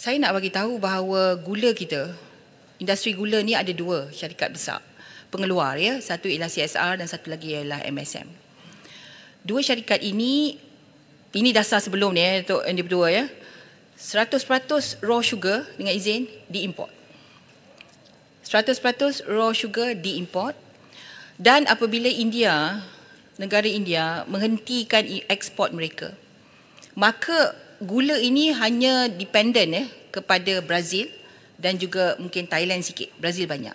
saya nak bagi tahu bahawa gula kita, industri gula ni ada dua syarikat besar pengeluar ya. Satu ialah CSR dan satu lagi ialah MSM. Dua syarikat ini ini dasar sebelum ni ya untuk yang kedua ya. 100% raw sugar dengan izin diimport. 100% raw sugar diimport dan apabila India negara India menghentikan ekspor mereka maka gula ini hanya dependent eh kepada Brazil dan juga mungkin Thailand sikit. Brazil banyak.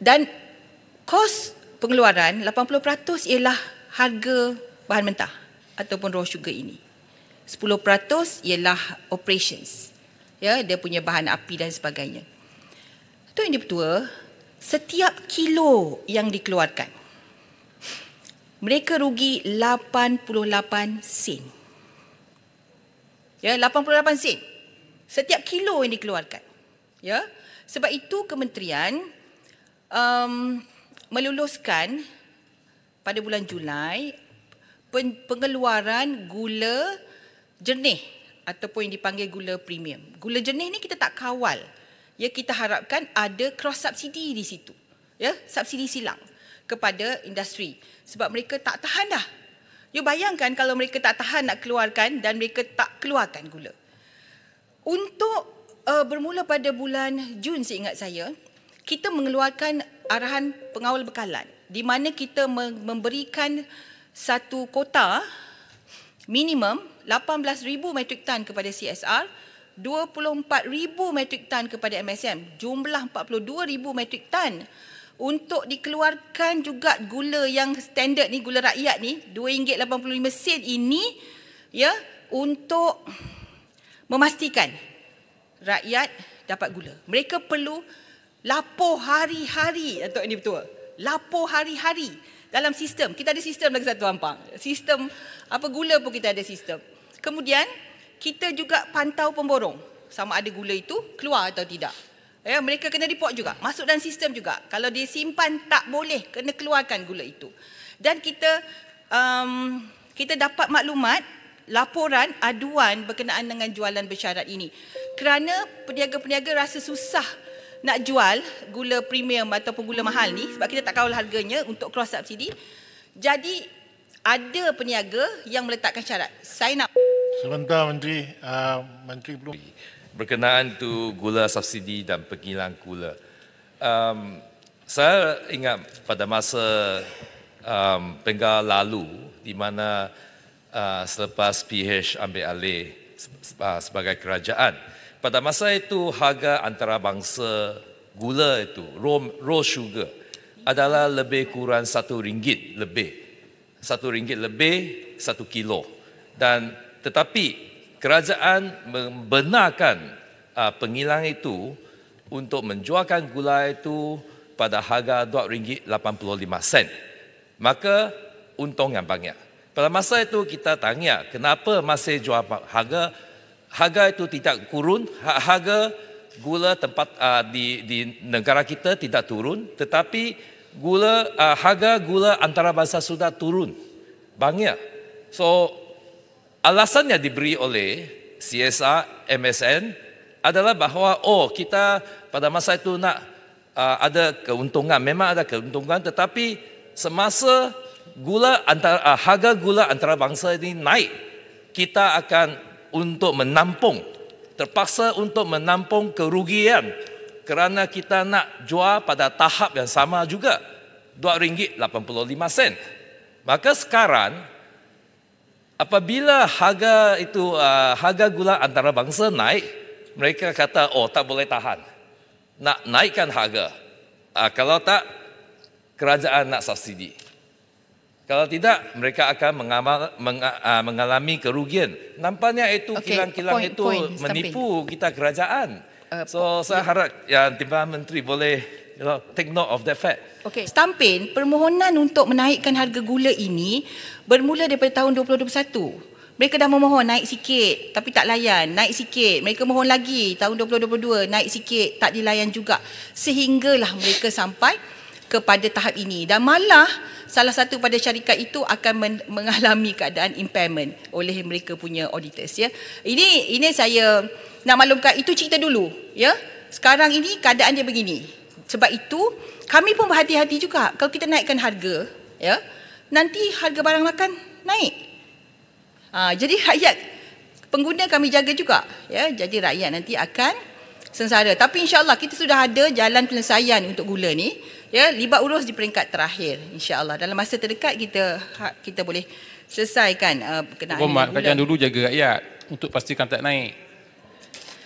Dan kos pengeluaran 80% ialah harga bahan mentah ataupun raw sugar ini. 10% ialah operations. Ya, dia punya bahan api dan sebagainya. Tuan Yang Dipertua, setiap kilo yang dikeluarkan, mereka rugi 88 sen. Ya, 88 sen. Setiap kilo yang dikeluarkan. Ya. Sebab itu kementerian um, meluluskan pada bulan Julai pengeluaran gula jernih ataupun yang dipanggil gula premium. Gula jernih ni kita tak kawal. Ya, kita harapkan ada cross subsidi di situ. Ya, subsidi silang kepada industri sebab mereka tak tahan dah You bayangkan kalau mereka tak tahan nak keluarkan dan mereka tak keluarkan gula. Untuk uh, bermula pada bulan Jun saya ingat saya, kita mengeluarkan arahan pengawal bekalan di mana kita memberikan satu kota minimum 18000 metric ton kepada CSR, 24000 metric ton kepada MSM, jumlah 42000 metric ton untuk dikeluarkan juga gula yang standard ni gula rakyat ni RM2.85 sen ini ya untuk memastikan rakyat dapat gula. Mereka perlu lapor hari-hari atau ini betul. Lapor hari-hari dalam sistem. Kita ada sistem lagi satu ampang. Sistem apa gula pun kita ada sistem. Kemudian kita juga pantau pemborong sama ada gula itu keluar atau tidak. Ya, mereka kena report juga. Masuk dalam sistem juga. Kalau disimpan tak boleh kena keluarkan gula itu. Dan kita um, kita dapat maklumat laporan aduan berkenaan dengan jualan bersyarat ini. Kerana peniaga-peniaga rasa susah nak jual gula premium ataupun gula mahal ni sebab kita tak tahu harganya untuk cross subsidi. Jadi ada peniaga yang meletakkan syarat. Sign up. Sebentar Menteri. Uh, Menteri belum berkenaan tu gula subsidi dan pengilang gula. Um, saya ingat pada masa um, penggal lalu di mana uh, selepas PH ambil alih uh, sebagai kerajaan, pada masa itu harga antarabangsa gula itu, raw, raw sugar, adalah lebih kurang satu ringgit lebih. Satu ringgit lebih, satu kilo. Dan tetapi kerajaan membenarkan uh, ah, pengilang itu untuk menjualkan gulai itu pada harga RM2.85. Maka untung yang banyak. Pada masa itu kita tanya kenapa masih jual harga harga itu tidak turun, ha- harga gula tempat uh, di, di negara kita tidak turun tetapi gula uh, harga gula antarabangsa sudah turun banyak. So Alasan yang diberi oleh CSR, MSN adalah bahawa oh kita pada masa itu nak uh, ada keuntungan, memang ada keuntungan tetapi semasa gula antara uh, harga gula antara bangsa ini naik, kita akan untuk menampung terpaksa untuk menampung kerugian kerana kita nak jual pada tahap yang sama juga RM2.85. Maka sekarang apabila harga itu uh, harga gula antara bangsa naik mereka kata oh tak boleh tahan nak naikkan harga uh, kalau tak kerajaan nak subsidi kalau tidak mereka akan mengamal, meng, uh, ah, mengalami kerugian nampaknya itu kilang-kilang point, itu point, menipu stamping. kita kerajaan uh, so saya ya. harap yang ya, timbalan menteri boleh you know, take note of that fact. Okay, Stampin, permohonan untuk menaikkan harga gula ini bermula daripada tahun 2021. Mereka dah memohon naik sikit tapi tak layan, naik sikit. Mereka mohon lagi tahun 2022 naik sikit tak dilayan juga. Sehinggalah mereka sampai kepada tahap ini. Dan malah salah satu pada syarikat itu akan mengalami keadaan impairment oleh mereka punya auditors ya. Ini ini saya nak maklumkan itu cerita dulu ya. Sekarang ini keadaan dia begini. Sebab itu kami pun berhati-hati juga kalau kita naikkan harga, ya. Nanti harga barang makan naik. Ha, jadi rakyat pengguna kami jaga juga, ya. Jadi rakyat nanti akan sengsara. Tapi insya-Allah kita sudah ada jalan penyelesaian untuk gula ni, ya. Libat urus di peringkat terakhir insya-Allah. Dalam masa terdekat kita ha, kita boleh selesaikan uh, berkenaan. Kerajaan dulu jaga rakyat untuk pastikan tak naik.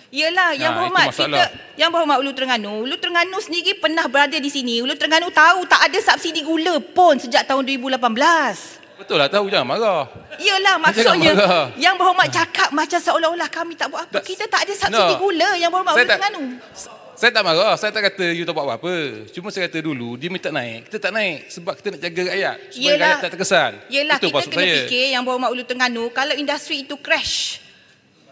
Yalah, yang nah, berhormat, kita yang berhormat Ulu Terengganu, Ulu Terengganu sendiri pernah berada di sini. Ulu Terengganu tahu tak ada subsidi gula pun sejak tahun 2018. Betul lah tahu jangan marah. Iyalah maksudnya marah. yang berhormat cakap macam seolah-olah kami tak buat apa. Da, kita tak ada satu no. gula yang berhormat saya tak, Terengganu. Saya tak marah, saya tak kata you tak buat apa-apa. Cuma saya kata dulu dia minta naik, kita tak naik sebab kita nak jaga rakyat. Supaya Yelah, rakyat tak terkesan. Iyalah kita kena saya. fikir yang mak Ulu Terengganu kalau industri itu crash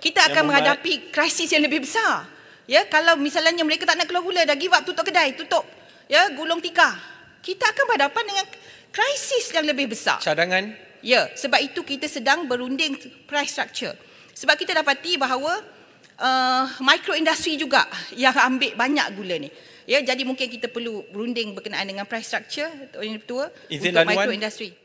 kita akan yang menghadapi membuat, krisis yang lebih besar. Ya, kalau misalnya mereka tak nak keluar gula, dah give up, tutup kedai, tutup. Ya, gulung tikar. Kita akan berhadapan dengan krisis yang lebih besar. Cadangan? Ya, sebab itu kita sedang berunding price structure. Sebab kita dapati bahawa uh, mikro industri juga yang ambil banyak gula ni. Ya, jadi mungkin kita perlu berunding berkenaan dengan price structure untuk mikro industri.